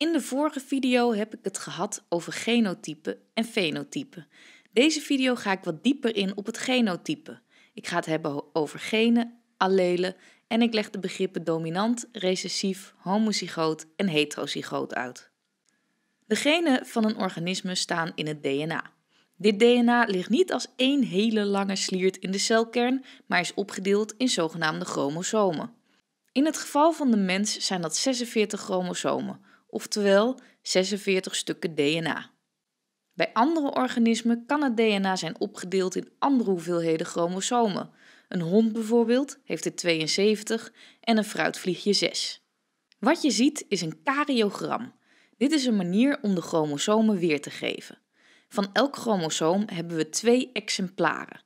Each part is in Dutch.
In de vorige video heb ik het gehad over genotype en fenotype. Deze video ga ik wat dieper in op het genotype. Ik ga het hebben over genen, allelen en ik leg de begrippen dominant, recessief, homozygoot en heterozygoot uit. De genen van een organisme staan in het DNA. Dit DNA ligt niet als één hele lange sliert in de celkern, maar is opgedeeld in zogenaamde chromosomen. In het geval van de mens zijn dat 46 chromosomen, oftewel 46 stukken DNA. Bij andere organismen kan het DNA zijn opgedeeld in andere hoeveelheden chromosomen. Een hond bijvoorbeeld heeft er 72 en een fruitvliegje 6. Wat je ziet is een kariogram. Dit is een manier om de chromosomen weer te geven. Van elk chromosoom hebben we twee exemplaren.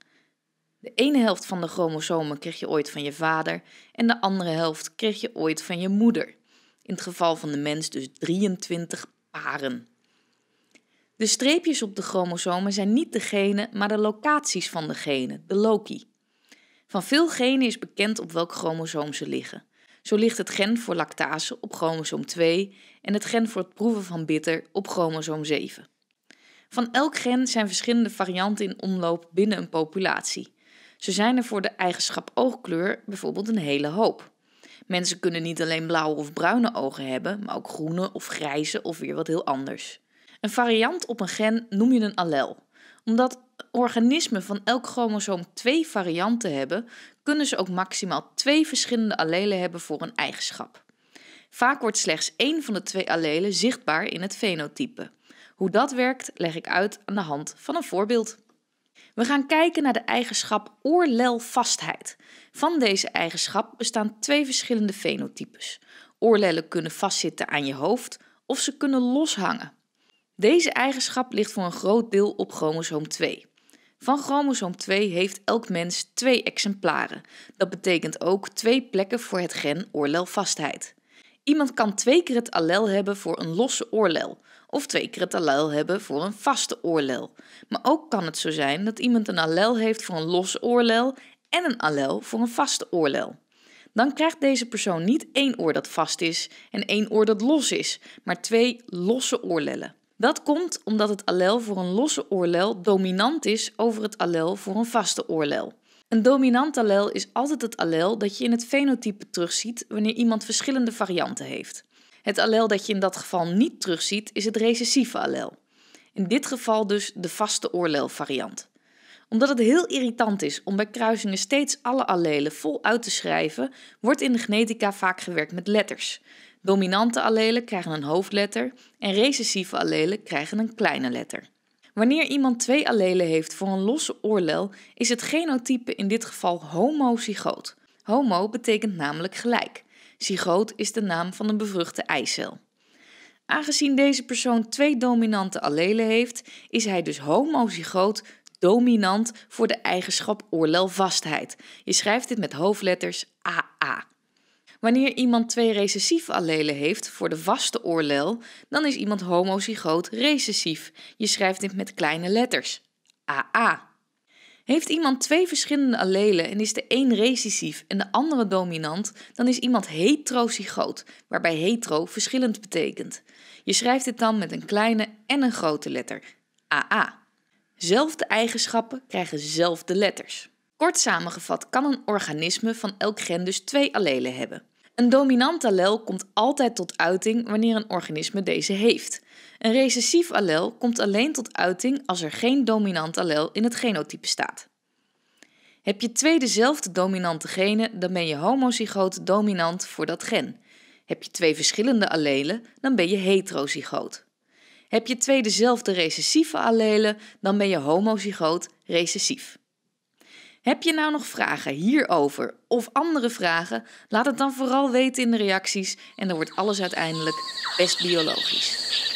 De ene helft van de chromosomen kreeg je ooit van je vader en de andere helft kreeg je ooit van je moeder. In het geval van de mens dus 23 paren. De streepjes op de chromosomen zijn niet de genen, maar de locaties van de genen, de loci. Van veel genen is bekend op welk chromosoom ze liggen. Zo ligt het gen voor lactase op chromosoom 2 en het gen voor het proeven van bitter op chromosoom 7. Van elk gen zijn verschillende varianten in omloop binnen een populatie. Ze zijn er voor de eigenschap oogkleur bijvoorbeeld een hele hoop. Mensen kunnen niet alleen blauwe of bruine ogen hebben, maar ook groene of grijze of weer wat heel anders. Een variant op een gen noem je een allel. Omdat organismen van elk chromosoom twee varianten hebben, kunnen ze ook maximaal twee verschillende allelen hebben voor een eigenschap. Vaak wordt slechts één van de twee allelen zichtbaar in het fenotype. Hoe dat werkt, leg ik uit aan de hand van een voorbeeld. We gaan kijken naar de eigenschap oorlelvastheid. Van deze eigenschap bestaan twee verschillende fenotypes. Oorlellen kunnen vastzitten aan je hoofd of ze kunnen loshangen. Deze eigenschap ligt voor een groot deel op chromosoom 2. Van chromosoom 2 heeft elk mens twee exemplaren. Dat betekent ook twee plekken voor het gen oorlelvastheid. Iemand kan twee keer het allel hebben voor een losse oorlel, of twee keer het allel hebben voor een vaste oorlel. Maar ook kan het zo zijn dat iemand een allel heeft voor een losse oorlel en een allel voor een vaste oorlel. Dan krijgt deze persoon niet één oor dat vast is en één oor dat los is, maar twee losse oorlellen. Dat komt omdat het allel voor een losse oorlel dominant is over het allel voor een vaste oorlel. Een dominant allel is altijd het allel dat je in het fenotype terugziet wanneer iemand verschillende varianten heeft. Het allel dat je in dat geval niet terugziet is het recessieve allel. In dit geval dus de vaste oorlelvariant. Omdat het heel irritant is om bij kruisingen steeds alle allelen vol uit te schrijven, wordt in de genetica vaak gewerkt met letters. Dominante allelen krijgen een hoofdletter en recessieve allelen krijgen een kleine letter. Wanneer iemand twee allelen heeft voor een losse oorlel, is het genotype in dit geval homozygoot. Homo betekent namelijk gelijk. Zygoot is de naam van een bevruchte eicel. Aangezien deze persoon twee dominante allelen heeft, is hij dus homozygoot dominant voor de eigenschap oorlelvastheid. Je schrijft dit met hoofdletters AA. Wanneer iemand twee recessieve allelen heeft voor de vaste oorlel, dan is iemand homozygoot recessief. Je schrijft dit met kleine letters. AA. Heeft iemand twee verschillende allelen en is de een recessief en de andere dominant, dan is iemand heterozygoot, waarbij hetero verschillend betekent. Je schrijft dit dan met een kleine en een grote letter, AA. Zelfde eigenschappen krijgen zelfde letters. Kort samengevat kan een organisme van elk gen dus twee allelen hebben. Een dominant allel komt altijd tot uiting wanneer een organisme deze heeft. Een recessief allel komt alleen tot uiting als er geen dominant allel in het genotype staat. Heb je twee dezelfde dominante genen, dan ben je homozygoot dominant voor dat gen. Heb je twee verschillende allelen, dan ben je heterozygoot. Heb je twee dezelfde recessieve allelen, dan ben je homozygoot recessief. Heb je nou nog vragen hierover of andere vragen? Laat het dan vooral weten in de reacties en dan wordt alles uiteindelijk best biologisch.